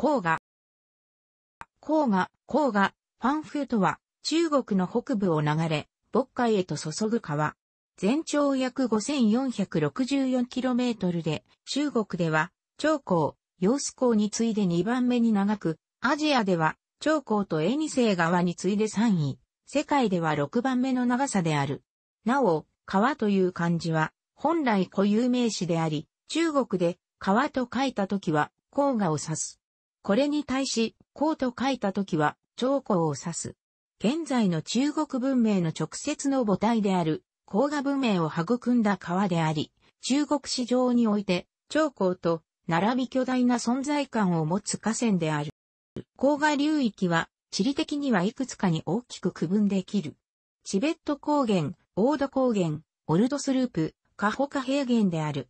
黄河。黄河、黄河、ファンフーとは、中国の北部を流れ、渤海へと注ぐ川。全長約 5464km で、中国では、長江、揚子江に次いで2番目に長く、アジアでは、長江とエニセイ川に次いで3位、世界では6番目の長さである。なお、川という漢字は、本来固有名詞であり、中国で川と書いた時は、黄河を指す。これに対し、うと書いた時は、長江を指す。現在の中国文明の直接の母体である、黄河文明を育んだ川であり、中国史上において、長江と並び巨大な存在感を持つ河川である。黄河流域は、地理的にはいくつかに大きく区分できる。チベット高原、オード高原、オルドスループ、カホカ平原である。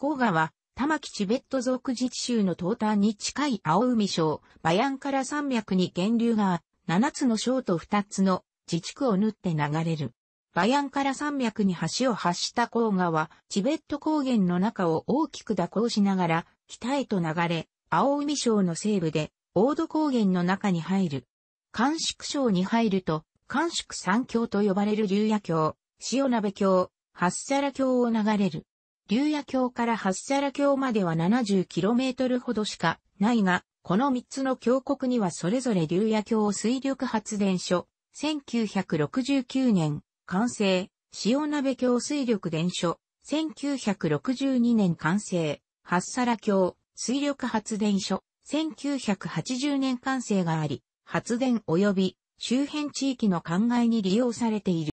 黄河は玉城チベット族自治州の東端に近い青海省、バヤンから山脈に源流が、7つの省と2つの自治区を縫って流れる。バヤンから山脈に橋を発した黄河は、チベット高原の中を大きく蛇行しながら、北へと流れ、青海省の西部で、ー土高原の中に入る。甘粛省に入ると、甘粛三峡と呼ばれる竜野峡、塩鍋峡、八皿峡を流れる。竜野橋から八ッシャまでは 70km ほどしかないが、この三つの峡谷にはそれぞれ竜野橋水力発電所、1969年、完成、塩鍋橋水力電所、1962年完成、八皿橋、水力発電所、1980年完成があり、発電及び周辺地域の灌漑に利用されている。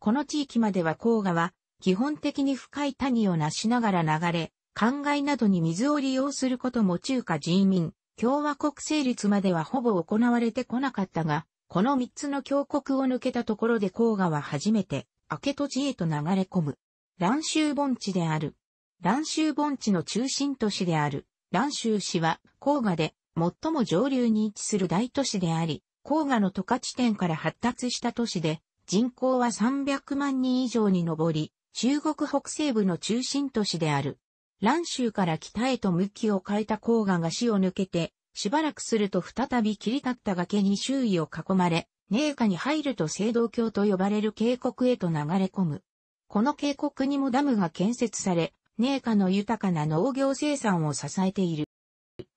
この地域までは甲河は基本的に深い谷をなしながら流れ、灌漑などに水を利用することも中華人民、共和国成立まではほぼ行われてこなかったが、この三つの峡谷を抜けたところで黄河は初めて、明け土地へと流れ込む。蘭州盆地である。蘭州盆地の中心都市である。蘭州市は、黄河で、最も上流に位置する大都市であり、黄河の都河地点から発達した都市で、人口は300万人以上に上り、中国北西部の中心都市である。蘭州から北へと向きを変えた黄河が死を抜けて、しばらくすると再び切り立った崖に周囲を囲まれ、寧夏に入ると青銅橋と呼ばれる渓谷へと流れ込む。この渓谷にもダムが建設され、寧夏の豊かな農業生産を支えている。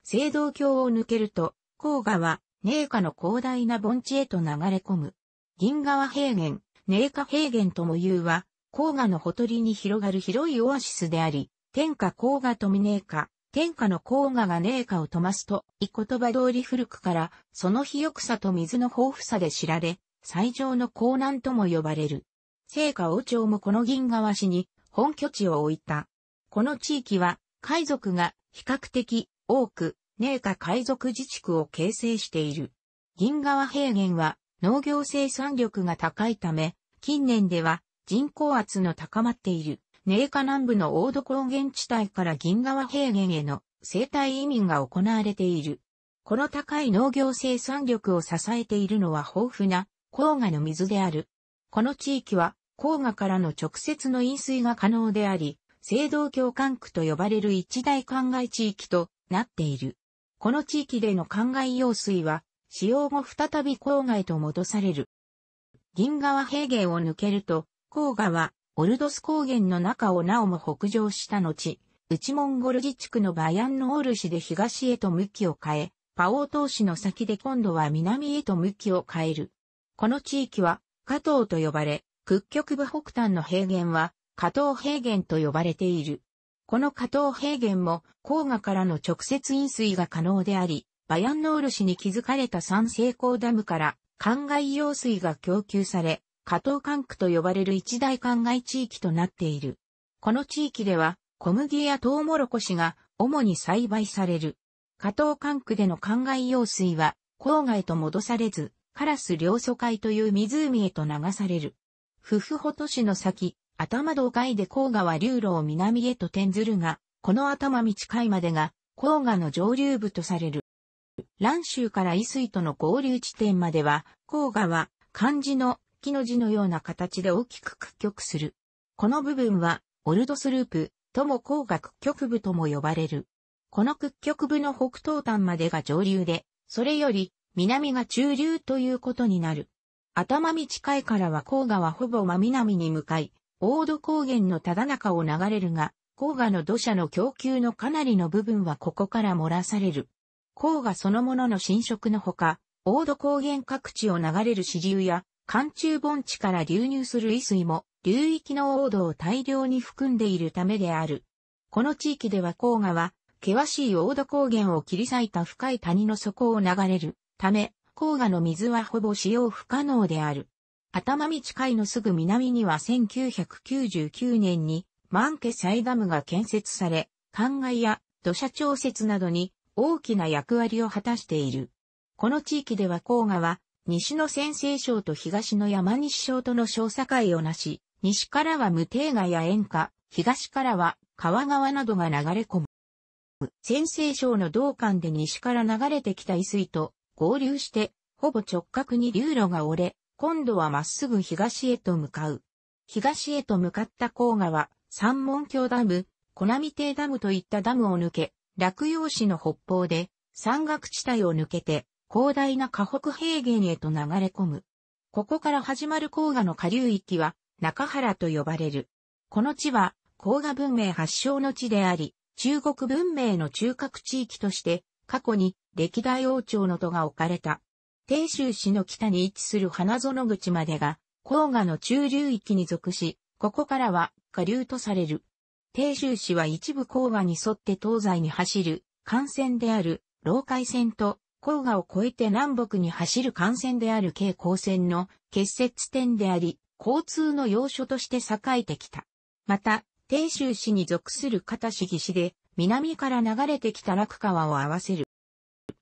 青銅橋を抜けると、黄河は寧夏の広大な盆地へと流れ込む。銀河平原、寧夏平原とも言うは、黄河のほとりに広がる広いオアシスであり、天下黄河とみねえか、天下の黄河がねえかを飛ますと、い言葉通り古くから、その肥沃さと水の豊富さで知られ、最上の江南とも呼ばれる。聖火王朝もこの銀河市に本拠地を置いた。この地域は、海賊が比較的多く、寧夏海賊自治区を形成している。銀河平原は農業生産力が高いため、近年では人口圧の高まっている、寧夏南部の大戸高原地帯から銀川平原への生態移民が行われている。この高い農業生産力を支えているのは豊富な黄河の水である。この地域は黄河からの直接の飲水が可能であり、青銅橋管区と呼ばれる一大灌漑地域となっている。この地域での灌漑用水は、使用後再び郊外と戻される。銀川平原を抜けると、黄河は、オルドス高原の中をなおも北上した後、内モンゴル自治区のバヤンノール市で東へと向きを変え、パオー島市の先で今度は南へと向きを変える。この地域は、加東と呼ばれ、屈曲部北端の平原は、加東平原と呼ばれている。この加東平原も、黄河からの直接飲水が可能であり、バヤンノール市に築かれた三成功ダムから、灌漑用水が供給され、加藤管区と呼ばれる一大灌漑地域となっている。この地域では、小麦やトウモロコシが主に栽培される。加藤管区での灌漑用水は、郊外と戻されず、カラス両祖海という湖へと流される。夫婦ほとしの先、頭道外で黄河は流路を南へと転ずるが、この頭道海までが、黄河の上流部とされる。蘭州から伊水との合流地点までは、黄河は、漢字の木の字のような形で大きく屈曲する。この部分は、オルドスループ、とも工学曲部とも呼ばれる。この屈曲部の北東端までが上流で、それより南が中流ということになる。頭近いからは黄河はほぼ真南に向かい、大戸高原のただ中を流れるが、黄河の土砂の供給のかなりの部分はここから漏らされる。黄河そのものの浸食のほか、大戸高原各地を流れる支流や寒中盆地から流入する遺水も流域の王道を大量に含んでいるためである。この地域では黄河は、険しい黄土高原を切り裂いた深い谷の底を流れるため、黄河の水はほぼ使用不可能である。頭道海のすぐ南には1999年に満家祭ダムが建設され、灌漑や土砂調節などに大きな役割を果たしている。この地域では黄河は西の先西省と東の山西省との小境をなし、西からは無定河や塩河、東からは川川などが流れ込む。先西省の道間で西から流れてきた伊水と合流して、ほぼ直角に流路が折れ、今度はまっすぐ東へと向かう。東へと向かった黄河は、三門橋ダム、小波邸ダムといったダムを抜け、落葉市の北方で、山岳地帯を抜けて、広大な河北平原へと流れ込む。ここから始まる黄河の下流域は中原と呼ばれる。この地は黄河文明発祥の地であり、中国文明の中核地域として過去に歴代王朝の都が置かれた。鄭州市の北に位置する花園口までが黄河の中流域に属し、ここからは下流とされる。鄭州市は一部黄河に沿って東西に走る幹線である老海線と黄河を越えて南北に走る幹線である京高線の結節点であり、交通の要所として栄えてきた。また、鄭州市に属する片市岸で、南から流れてきた楽川を合わせる。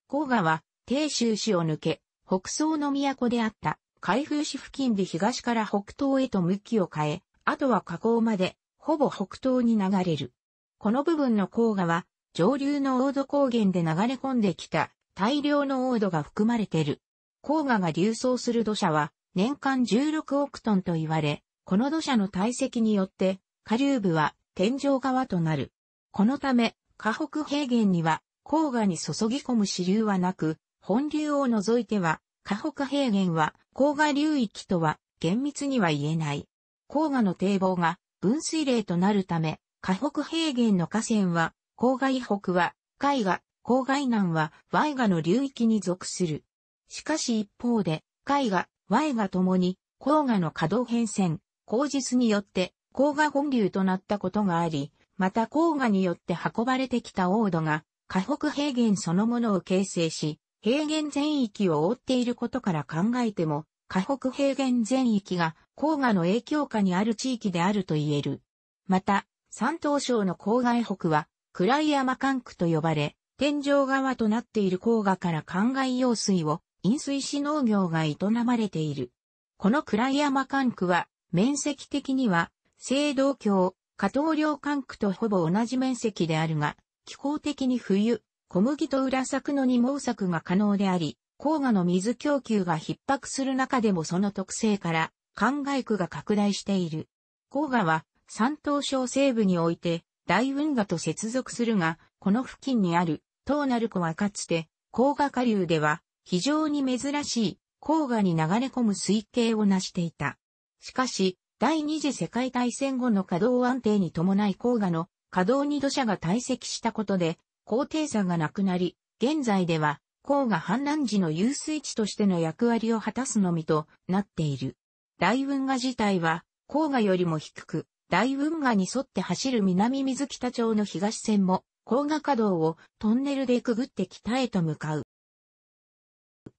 黄河は、鄭州市を抜け、北宋の都であった開封市付近で東から北東へと向きを変え、あとは河口まで、ほぼ北東に流れる。この部分の黄河は、上流の大戸高原で流れ込んできた大量の黄土が含まれてる。黄河が流走する土砂は年間16億トンと言われ、この土砂の堆積によって下流部は天井側となる。このため、河北平原には黄河に注ぎ込む支流はなく、本流を除いては、河北平原は黄河流域とは厳密には言えない。黄河の堤防が分水嶺となるため、河北平原の河川は、黄河以北は、海河、郊外南はワイガの流域に属する。しかし一方で、海が、イガともに、黄河の稼働変遷、口実によって黄河本流となったことがあり、また黄河によって運ばれてきた王土が、河北平原そのものを形成し、平原全域を覆っていることから考えても、河北平原全域が黄河の影響下にある地域であると言える。また、山東省の郊外北は、暗い山管区と呼ばれ、天井側となっている黄河から灌漑用水を飲水し農業が営まれている。この倉山管区は、面積的には、青銅橋、加東陵管区とほぼ同じ面積であるが、気候的に冬、小麦と裏作の二毛作が可能であり、黄河の水供給が逼迫する中でもその特性から、灌漑区が拡大している。黄河は、山東省西部において、大運河と接続するが、この付近にあるなるかはかつて、黄河下流では、非常に珍しい、黄河に流れ込む水系を成していた。しかし、第二次世界大戦後の稼働安定に伴い黄河の稼働に土砂が堆積したことで、高低差がなくなり、現在では、黄河氾濫時の遊水地としての役割を果たすのみとなっている。大運河自体は、黄河よりも低く、大運河に沿って走る南水北町の東線も、黄河稼働をトンネルでくぐって北へと向かう。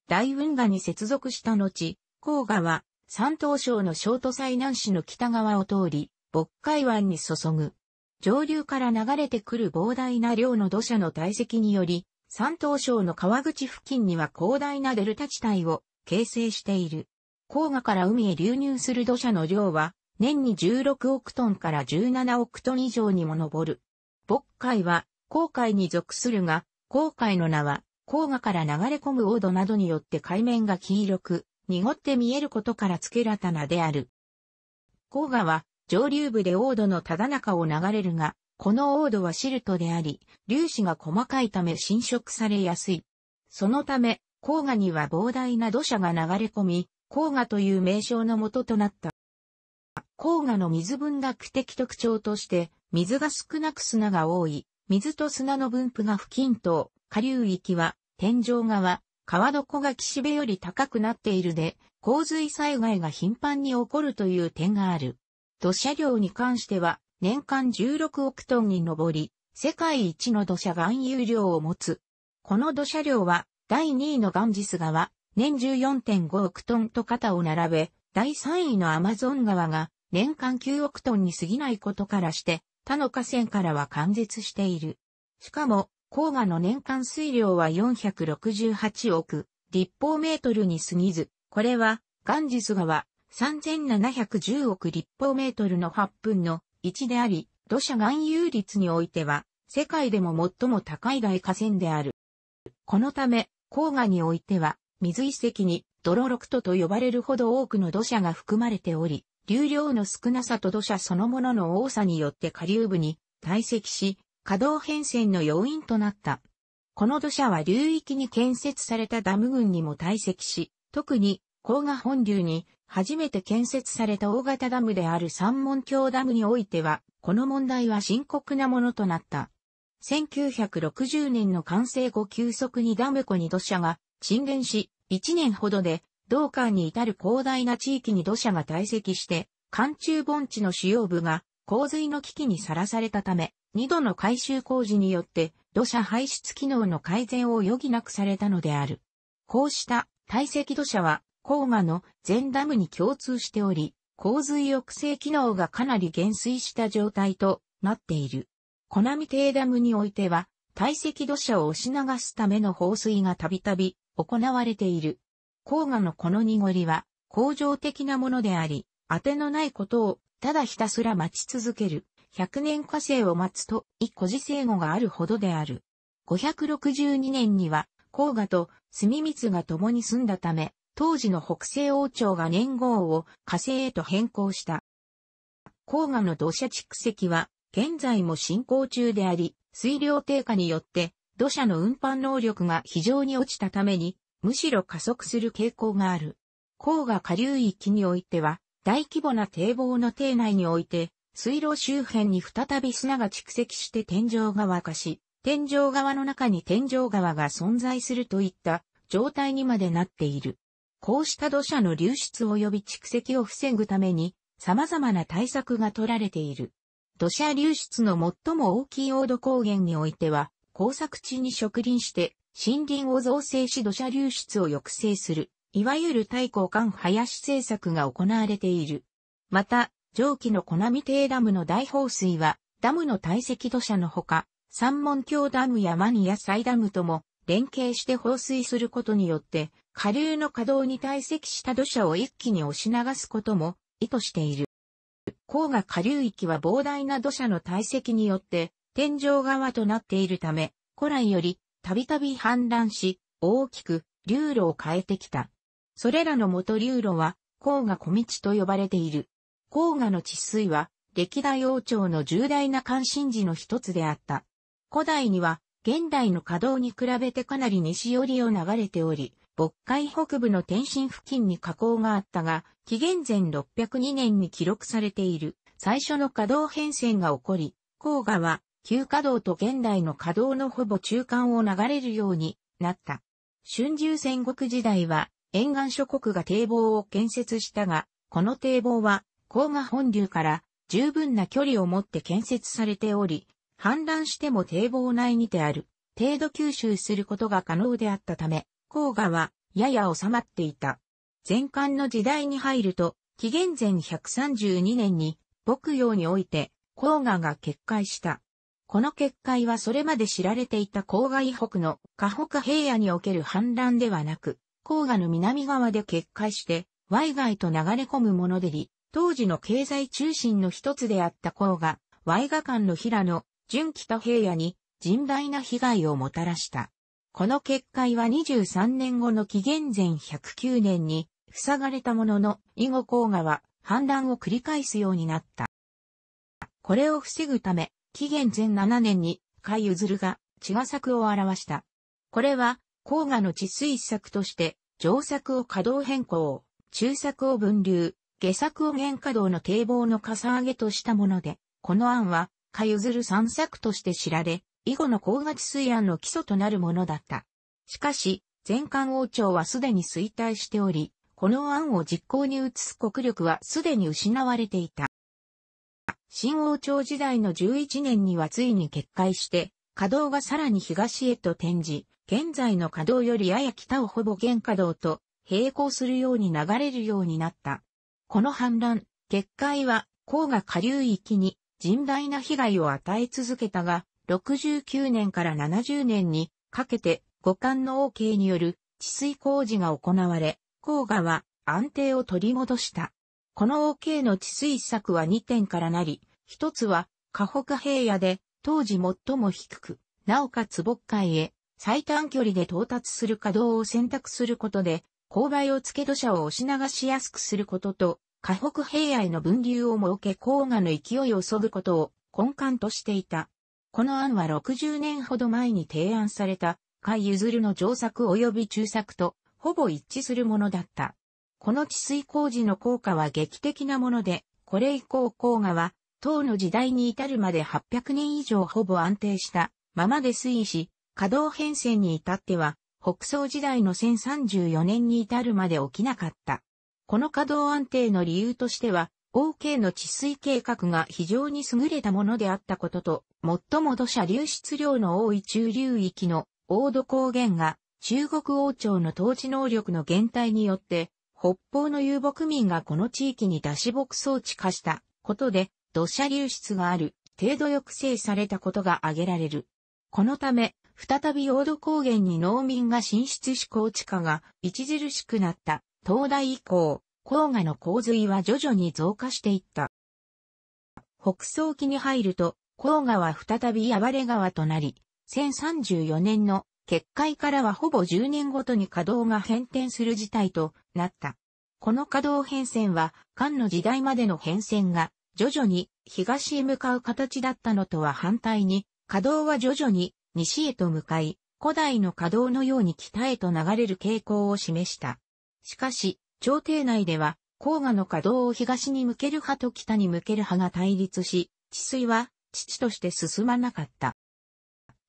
大運河に接続した後、黄河は山東省の小都西南市の北側を通り、渤海湾に注ぐ。上流から流れてくる膨大な量の土砂の堆積により、山東省の川口付近には広大なデルタ地帯を形成している。黄河から海へ流入する土砂の量は、年に16億トンから17億トン以上にも上る。渤海は黄海に属するが、黄海の名は、黄河から流れ込む黄土などによって海面が黄色く、濁って見えることから付けらた名である。黄河は、上流部で黄土のただ中を流れるが、この黄土はシルトであり、粒子が細かいため侵食されやすい。そのため、黄河には膨大な土砂が流れ込み、黄河という名称のもとなった。黄河の水文学的特徴として、水が少なく砂が多い、水と砂の分布が不均等、下流域は、天井側、川床が岸辺より高くなっているで、洪水災害が頻繁に起こるという点がある。土砂量に関しては、年間16億トンに上り、世界一の土砂含有量を持つ。この土砂量は、第2位のガンジス川、年14.5億トンと肩を並べ、第3位のアマゾン川が、年間9億トンに過ぎないことからして、他の河川からは完絶している。しかも、黄河の年間水量は468億立方メートルに過ぎず、これは、ガンジス川3710億立方メートルの8分の1であり、土砂含有率においては、世界でも最も高い大河川である。このため、黄河においては、水遺跡に、泥ロクトと呼ばれるほど多くの土砂が含まれており、流量の少なさと土砂そのものの多さによって下流部に堆積し、稼働変遷の要因となった。この土砂は流域に建設されたダム群にも堆積し、特に、黄河本流に初めて建設された大型ダムである三門橋ダムにおいては、この問題は深刻なものとなった。1960年の完成後急速にダム湖に土砂が沈殿し、1年ほどで道館に至る広大な地域に土砂が堆積して、寒中盆地の主要部が洪水の危機にさらされたため、二度の改修工事によって土砂排出機能の改善を余儀なくされたのである。こうした堆積土砂は、黄河の全ダムに共通しており、洪水抑制機能がかなり減衰した状態となっている。小波低ダムにおいては、堆積土砂を押し流すための放水がたびたび行われている。黄河のこの濁りは、恒常的なものであり、当てのないことを、ただひたすら待ち続ける、100年火星を待つと、一個時生語があるほどである。562年には、黄河と住光が共に住んだため、当時の北西王朝が年号を火星へと変更した。黄河の土砂蓄積は、現在も進行中であり、水量低下によって、土砂の運搬能力が非常に落ちたために、むしろ加速する傾向がある。黄河下流域においては、大規模な堤防の堤内において、水路周辺に再び砂が蓄積して天井側化し、天井川の中に天井川が存在するといった状態にまでなっている。こうした土砂の流出及び蓄積を防ぐために、様々な対策が取られている。土砂流出の最も大きい黄土高原においては、工作地に植林して森林を造成し土砂流出を抑制する、いわゆる対抗管林政策が行われている。また、上記の粉見堤ダムの大放水は、ダムの堆積土砂のほか、三門橋ダムやマニアサイダムとも連携して放水することによって、下流の稼働に堆積した土砂を一気に押し流すことも意図している。黄河下流域は膨大な土砂の堆積によって、天井側となっているため、古来よりたびたび氾濫し、大きく流路を変えてきた。それらの元流路は、黄河小道と呼ばれている。黄河の治水は、歴代王朝の重大な関心事の一つであった。古代には、現代の稼働に比べてかなり西寄りを流れており、渤海北部の天津付近に河口があったが、紀元前602年に記録されている最初の稼働変遷が起こり、黄河は旧稼働と現代の稼働のほぼ中間を流れるようになった。春秋戦国時代は沿岸諸国が堤防を建設したが、この堤防は黄河本流から十分な距離を持って建設されており、氾濫しても堤防内にてある程度吸収することが可能であったため、黄河はやや収まっていた。前漢の時代に入ると、紀元前132年に、牧羊において、黄河が決壊した。この決壊はそれまで知られていた郊外北の河北平野における氾濫ではなく、黄河の南側で決壊して、ガ外と流れ込むものでり、当時の経済中心の一つであった黄河、イ河間の平野、純北平野に甚大な被害をもたらした。この決壊は23年後の紀元前109年に塞がれたものの、以後黄河は氾濫を繰り返すようになった。これを防ぐため、紀元前7年に、ユズ譲が、茅ヶ作を表した。これは、黄河の治水策として、上作を稼働変更、中作を分流、下作を原稼働の堤防のかさ上げとしたもので、この案は、かユズル三作として知られ、以後の高治水案の基礎となるものだった。しかし、前漢王朝はすでに衰退しており、この案を実行に移す国力はすでに失われていた。新王朝時代の11年にはついに決壊して、稼働がさらに東へと転じ、現在の稼働よりやや北をほぼ原稼働と並行するように流れるようになった。この反乱、決壊は、黄河下流域に甚大な被害を与え続けたが、69年から70年にかけて五冠の王系による治水工事が行われ、黄河は安定を取り戻した。この OK の治水策は2点からなり、一つは、河北平野で、当時最も低く、なおかつ渤海へ、最短距離で到達する稼働を選択することで、勾配をつけ土砂を押し流しやすくすることと、河北平野への分流を設け黄河の勢いをそぐことを根幹としていた。この案は60年ほど前に提案された、海譲るの上作及び中作と、ほぼ一致するものだった。この治水工事の効果は劇的なもので、これ以降黄河は、唐の時代に至るまで800年以上ほぼ安定したままで推移し、稼働変遷に至っては、北宋時代の1034年に至るまで起きなかった。この稼働安定の理由としては、OK の治水計画が非常に優れたものであったことと、最も土砂流出量の多い中流域の王土高原が中国王朝の統治能力の減退によって北方の遊牧民がこの地域に脱脂木装置化したことで土砂流出がある程度抑制されたことが挙げられる。このため、再びオード高原に農民が進出し高地化が著しくなった東大以降、黄河の洪水は徐々に増加していった。北総期に入ると、黄河は再び暴れ川となり、1034年の決壊からはほぼ10年ごとに稼働が変転する事態となった。この可動変遷は、漢の時代までの変遷が、徐々に東へ向かう形だったのとは反対に、可動は徐々に西へと向かい、古代の可動のように北へと流れる傾向を示した。しかし、朝廷内では、黄河の可動を東に向ける派と北に向ける派が対立し、治水は、父として進まなかった。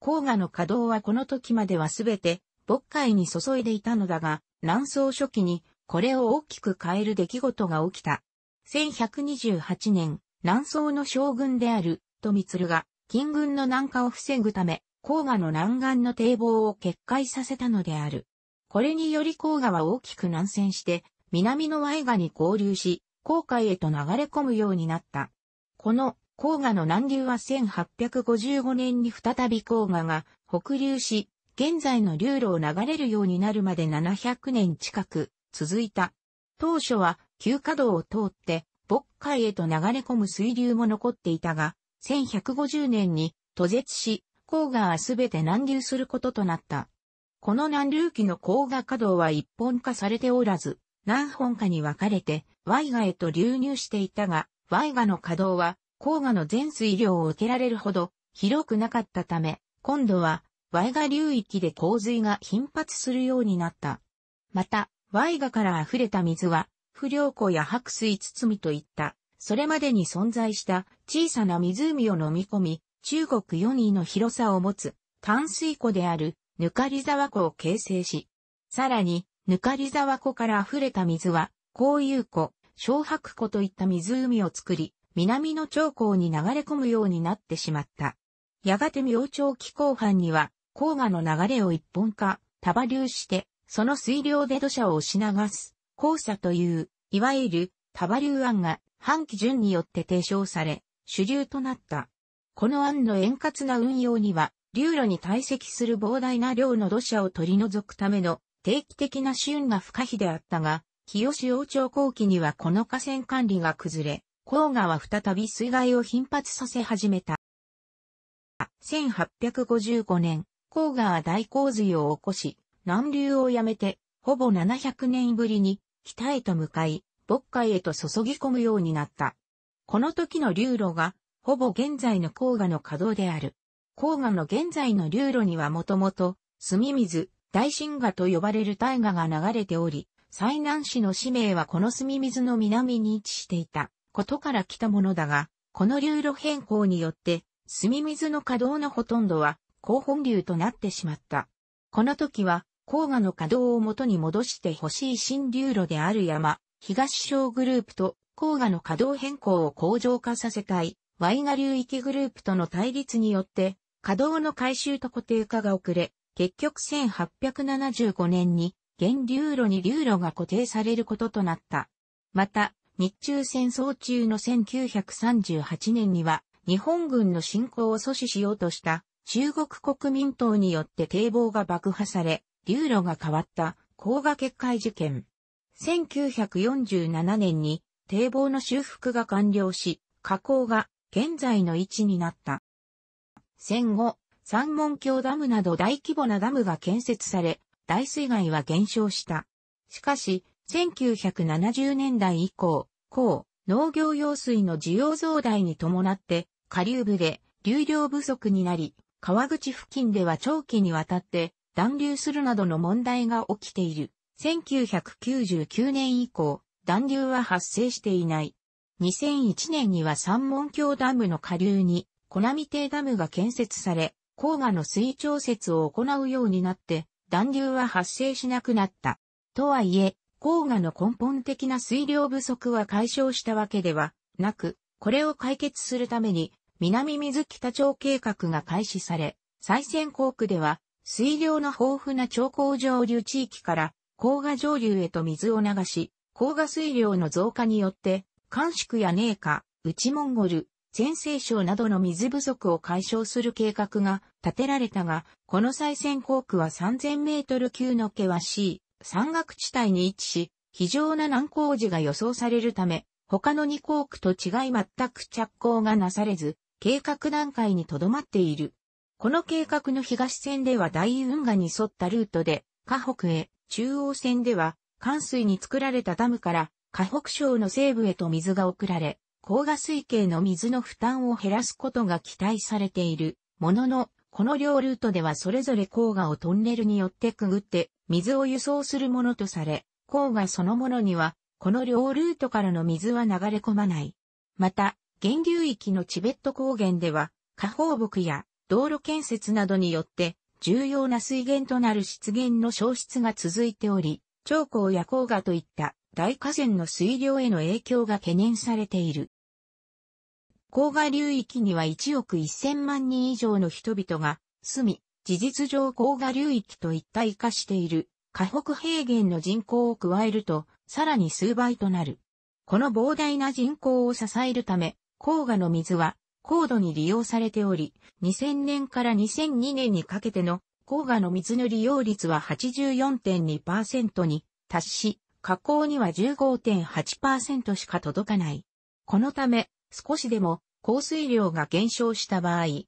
黄河の可動はこの時まではすべて、渤海に注いでいたのだが、南宋初期にこれを大きく変える出来事が起きた。1128年、南宋の将軍である、富鶴が、金軍の南下を防ぐため、黄河の南岸の堤防を決壊させたのである。これにより黄河は大きく南遷して、南のワイガに合流し、黄海へと流れ込むようになった。この黄河の南流は1855年に再び黄河が北流し、現在の流路を流れるようになるまで700年近く続いた。当初は旧稼働を通って渤海へと流れ込む水流も残っていたが、1150年に途絶し、黄河はすべて南流することとなった。この南流期の黄河稼働は一本化されておらず、何本かに分かれて、ワイガへと流入していたが、ワイガの稼働は、黄河の全水量を受けられるほど、広くなかったため、今度は、ワイガ流域で洪水が頻発するようになった。また、ワイガから溢れた水は、不良湖や白水包みといった、それまでに存在した小さな湖を飲み込み、中国4位の広さを持つ淡水湖であるぬかり沢湖を形成し、さらに、ぬかり沢湖から溢れた水は、高遊湖、小白湖といった湖を作り、南の長江に流れ込むようになってしまった。やがて明朝期後半には、黄河の流れを一本化、束流して、その水量で土砂を押し流す、黄砂という、いわゆる、多波流案が、半期順によって提唱され、主流となった。この案の円滑な運用には、流路に堆積する膨大な量の土砂を取り除くための定期的な支援が不可避であったが、清志王朝後期にはこの河川管理が崩れ、黄河は再び水害を頻発させ始めた。1855年、黄河は大洪水を起こし、南流をやめて、ほぼ700年ぶりに、北へと向かい、渤海へと注ぎ込むようになった。この時の流路が、ほぼ現在の黄河の稼働である。黄河の現在の流路にはもともと、墨水、大神河と呼ばれる大河が流れており、災南市の市名はこの墨水の南に位置していたことから来たものだが、この流路変更によって、墨水の稼働のほとんどは、高本流となってしまった。この時は、黄河の稼働を元に戻してほしい新流路である山、東小グループと黄河の稼働変更を向上化させたい、ワイガ流域グループとの対立によって、稼働の回収と固定化が遅れ、結局1875年に、原流路に流路が固定されることとなった。また、日中戦争中の1938年には、日本軍の侵攻を阻止しようとした中国国民党によって堤防が爆破され、流路が変わった高賀決壊事件。1947年に堤防の修復が完了し、河口が現在の位置になった。戦後、三門橋ダムなど大規模なダムが建設され、大水害は減少した。しかし、1970年代以降、高、農業用水の需要増大に伴って、下流部で流量不足になり、川口付近では長期にわたって断流するなどの問題が起きている。1999年以降、断流は発生していない。2001年には三門橋ダムの下流に、小波堤ダムが建設され、黄河の水調節を行うようになって、断流は発生しなくなった。とはいえ、黄河の根本的な水量不足は解消したわけではなく、これを解決するために、南水北町計画が開始され、最先工区では、水量の豊富な長江上流地域から高河上流へと水を流し、高河水量の増加によって、寒宿や寧夏、内モンゴル、全西省などの水不足を解消する計画が立てられたが、この再選航区は3000メートル級の険しい山岳地帯に位置し、非常な難工事が予想されるため、他の2航区と違い全く着工がなされず、計画段階にとどまっている。この計画の東線では大運河に沿ったルートで、河北へ、中央線では、関水に作られたダムから、河北省の西部へと水が送られ、高河水系の水の負担を減らすことが期待されている。ものの、この両ルートではそれぞれ黄河をトンネルによってくぐって、水を輸送するものとされ、黄河そのものには、この両ルートからの水は流れ込まない。また、源流域のチベット高原では、河放牧や道路建設などによって重要な水源となる湿原の消失が続いており、長江や黄河といった大河川の水量への影響が懸念されている。黄河流域には1億1000万人以上の人々が住み、事実上黄河流域と一体化している、河北平原の人口を加えると、さらに数倍となる。この膨大な人口を支えるため、黄河の水は高度に利用されており、2000年から2002年にかけての黄河の水の利用率は84.2%に達し、河口には15.8%しか届かない。このため、少しでも降水量が減少した場合、黄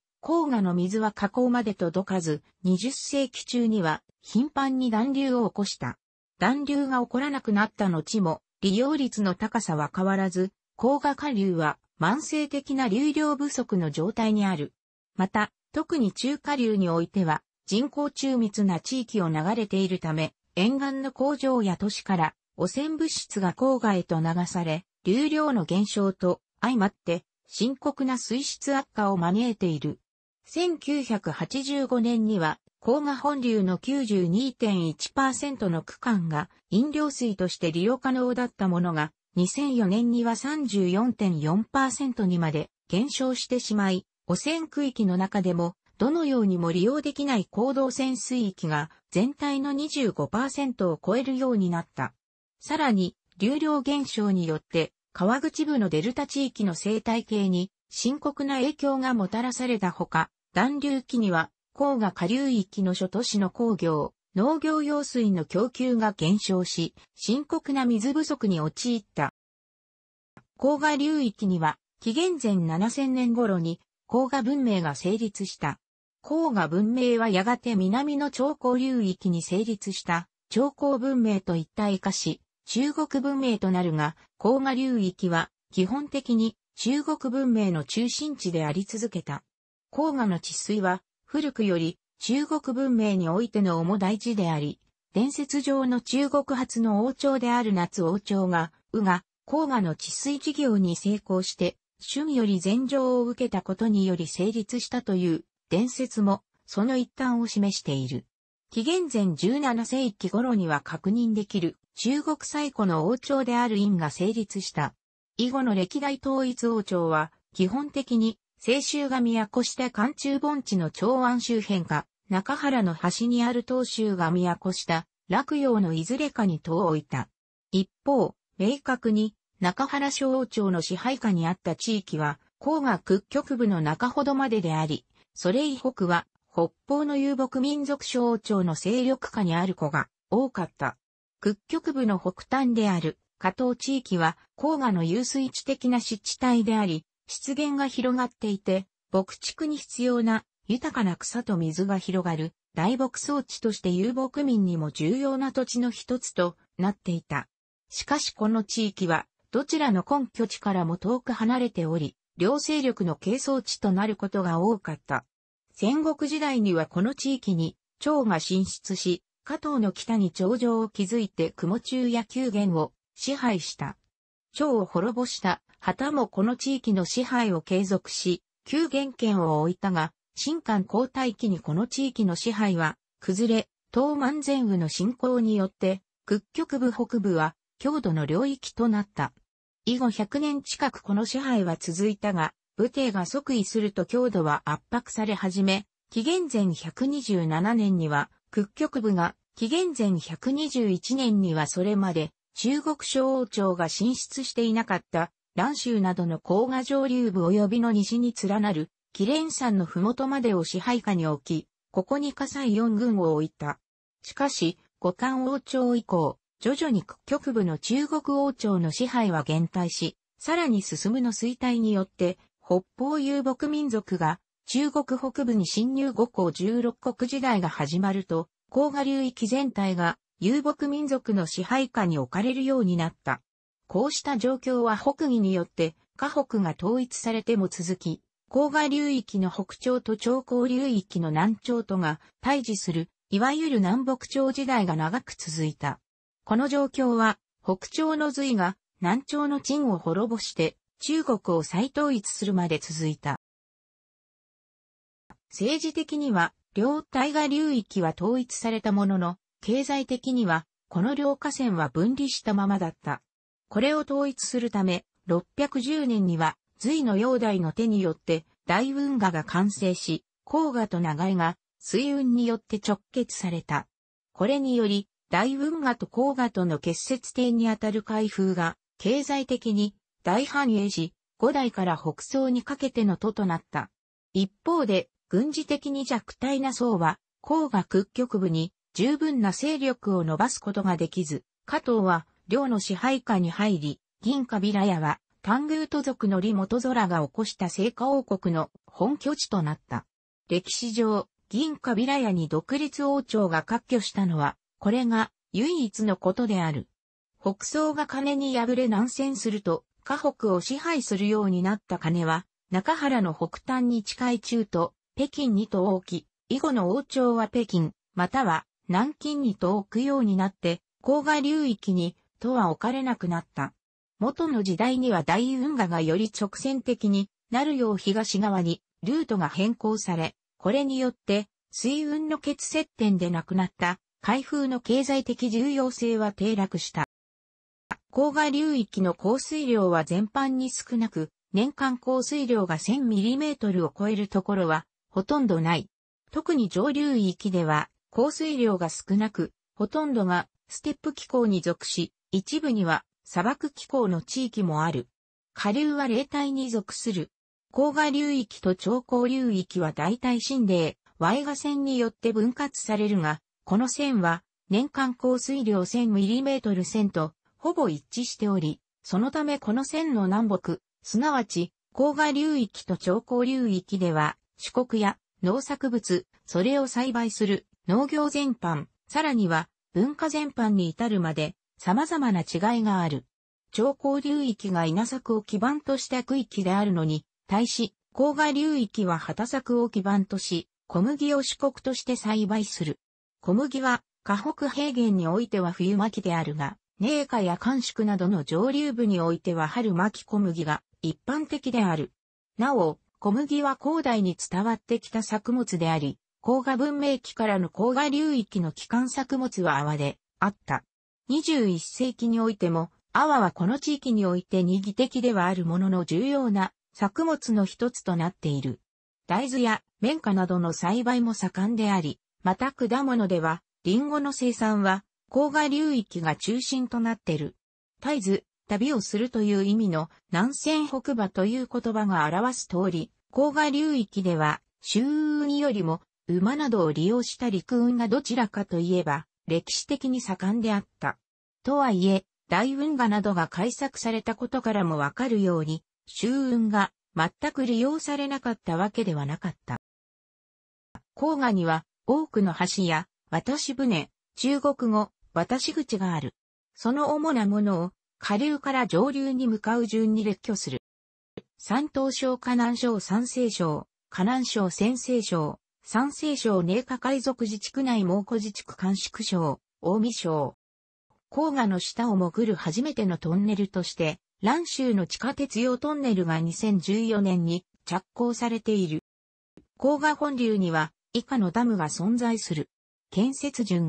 河の水は河口まで届かず、20世紀中には頻繁に暖流を起こした。暖流が起こらなくなった後も、利用率の高さは変わらず、黄河下流は慢性的な流量不足の状態にある。また、特に中華流においては、人口中密な地域を流れているため、沿岸の工場や都市から汚染物質が郊外へと流され、流量の減少と相まって深刻な水質悪化を招いている。1985年には、黄河本流の92.1%の区間が飲料水として利用可能だったものが、2004年には34.4%にまで減少してしまい、汚染区域の中でも、どのようにも利用できない行動線水域が全体の25%を超えるようになった。さらに、流量減少によって、川口部のデルタ地域の生態系に深刻な影響がもたらされたほか、暖流期には、黄河下流域の諸都市の工業、農業用水の供給が減少し、深刻な水不足に陥った。黄河流域には、紀元前7000年頃に、黄河文明が成立した。黄河文明はやがて南の長江流域に成立した、長江文明と一体化し、中国文明となるが、黄河流域は、基本的に中国文明の中心地であり続けた。黄河の治水は、古くより中国文明においての主大事であり、伝説上の中国発の王朝である夏王朝が、宇賀、黄河の治水事業に成功して、春より禅譲を受けたことにより成立したという伝説も、その一端を示している。紀元前17世紀頃には確認できる中国最古の王朝である院が成立した。以後の歴代統一王朝は、基本的に青州が都下寒中盆地の長安周辺か、中原の端にある東州が都下、洛陽のいずれかに遠を置いた。一方、明確に、中原小王朝の支配下にあった地域は、黄河屈局部の中ほどまでであり、それ以北は、北方の遊牧民族小王朝の勢力下にある子が多かった。屈局部の北端である、加藤地域は、黄河の遊水地的な湿地帯であり、湿原が広がっていて、牧畜に必要な豊かな草と水が広がる大牧草地として遊牧民にも重要な土地の一つとなっていた。しかしこの地域はどちらの根拠地からも遠く離れており、両勢力の係争地となることが多かった。戦国時代にはこの地域に趙が進出し、加藤の北に頂上を築いて雲中や宮原を支配した。趙を滅ぼした旗もこの地域の支配を継続し、旧元権を置いたが、新刊交代期にこの地域の支配は、崩れ、東満前雨の侵攻によって、屈曲部北部は、郷土の領域となった。以後100年近くこの支配は続いたが、武帝が即位すると郷土は圧迫され始め、紀元前127年には、屈曲部が、紀元前121年にはそれまで、中国小王朝が進出していなかった蘭州などの黄河上流部及びの西に連なる、紀ン山の麓までを支配下に置き、ここに火災四軍を置いた。しかし、五漢王朝以降、徐々に極部の中国王朝の支配は減退し、さらに進むの衰退によって、北方遊牧民族が中国北部に侵入後校16国時代が始まると、黄河流域全体が遊牧民族の支配下に置かれるようになった。こうした状況は北魏によって、河北が統一されても続き、黄河流域の北朝と長江流域の南朝とが対峙する、いわゆる南北朝時代が長く続いた。この状況は、北朝の隋が南朝の陳を滅ぼして中国を再統一するまで続いた。政治的には、両大河流域は統一されたものの、経済的には、この両河川は分離したままだった。これを統一するため、610年には、隋の煬帝の手によって、大運河が完成し、黄河と長江が、水運によって直結された。これにより、大運河と黄河との結節点にあたる海風が、経済的に大繁栄し、五代から北宋にかけての都となった。一方で、軍事的に弱体な宋は、黄河屈局部に十分な勢力を伸ばすことができず、加藤は領の支配下に入り、銀カビラヤは、パングート族の李元空が起こした聖火王国の本拠地となった。歴史上、銀カビラヤに独立王朝が割拠したのは、これが唯一のことである。北宋が金に敗れ南戦すると、河北を支配するようになった金は、中原の北端に近い中都、北京にと置き、以後の王朝は北京、または南京にと置くようになって、郊外流域にとは置かれなくなった。元の時代には大運河がより直線的になるよう東側にルートが変更され、これによって水運の欠接点でなくなった海風の経済的重要性は低落した。高河流域の降水量は全般に少なく、年間降水量が 1000mm を超えるところはほとんどない。特に上流域では降水量が少なく、ほとんどがステップ気候に属し、一部には砂漠気候の地域もある。下流は霊体に属する。郊河流域と長江流域は大体神霊、Y 河線によって分割されるが、この線は年間降水量1 0 0 0ミリメートル線とほぼ一致しており、そのためこの線の南北、すなわち郊河流域と長江流域では、四国や農作物、それを栽培する農業全般、さらには文化全般に至るまで様々な違いがある。超高流域が稲作を基盤とした区域であるのに、対し、高賀流域は畑作を基盤とし、小麦を四国として栽培する。小麦は、河北平原においては冬巻きであるが、寧夏や寒宿などの上流部においては春巻き小麦が一般的である。なお、小麦は広大に伝わってきた作物であり、黄河文明期からの黄河流域の基幹作物は泡であった。21世紀においても、阿波はこの地域において二義的ではあるものの重要な作物の一つとなっている。大豆や綿花などの栽培も盛んであり、また果物では、リンゴの生産は、郊外流域が中心となっている。絶えず、旅をするという意味の南線北馬という言葉が表す通り、郊外流域では、周囲よりも馬などを利用した陸運がどちらかといえば、歴史的に盛んであった。とはいえ、大運河などが開削されたことからもわかるように、周運が全く利用されなかったわけではなかった。黄河には多くの橋や渡し船、中国語、渡し口がある。その主なものを下流から上流に向かう順に列挙する。山東省河南省山西省、河南省先西省、山西省寧夏海賊自治区内蒙古自治区監縮省、大見省。黄河の下を潜る初めてのトンネルとして、蘭州の地下鉄用トンネルが2014年に着工されている。黄河本流には以下のダムが存在する。建設順。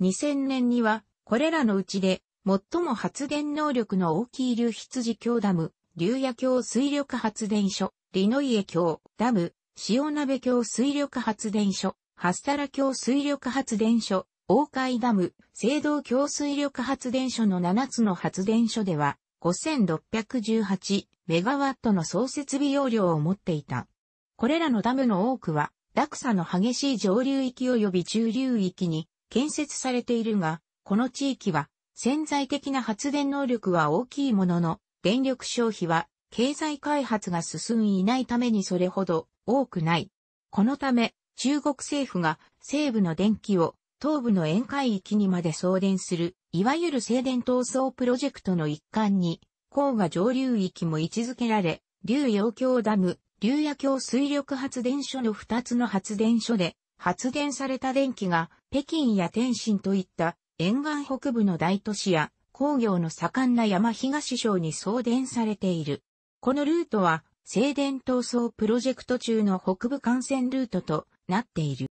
2000年にはこれらのうちで最も発電能力の大きい流羊橋ダム、流野橋水力発電所、リノイエ橋ダム、塩鍋橋水力発電所、ハッサラ橋水力発電所、大海ダム、青道橋水力発電所の7つの発電所では、5618メガワットの総設備容量を持っていた。これらのダムの多くは、落差の激しい上流域及び中流域に建設されているが、この地域は潜在的な発電能力は大きいものの、電力消費は経済開発が進んいないためにそれほど多くない。このため、中国政府が西部の電気を東部の沿海域にまで送電する、いわゆる静電闘争プロジェクトの一環に、黄河上流域も位置づけられ、竜陽峡ダム、竜野橋水力発電所の二つの発電所で、発電された電気が北京や天津といった沿岸北部の大都市や工業の盛んな山東省に送電されている。このルートは静電闘争プロジェクト中の北部幹線ルートとなっている。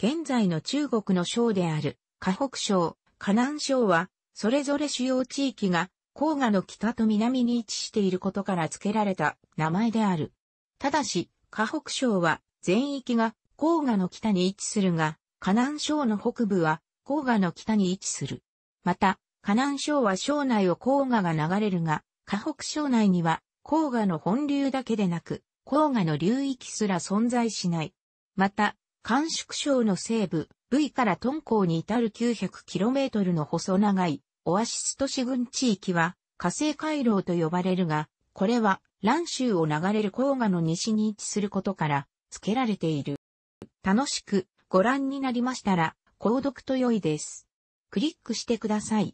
現在の中国の省である河北省、河南省は、それぞれ主要地域が黄河の北と南に位置していることから付けられた名前である。ただし、河北省は全域が黄河の北に位置するが、河南省の北部は黄河の北に位置する。また、河南省は省内を黄河が流れるが、河北省内には黄河の本流だけでなく、黄河の流域すら存在しない。また、甘粛省の西部、V から敦煌に至る 900km の細長い、オアシス都市群地域は、火星回廊と呼ばれるが、これは、蘭州を流れる黄河の西に位置することから、付けられている。楽しくご覧になりましたら、購読と良いです。クリックしてください。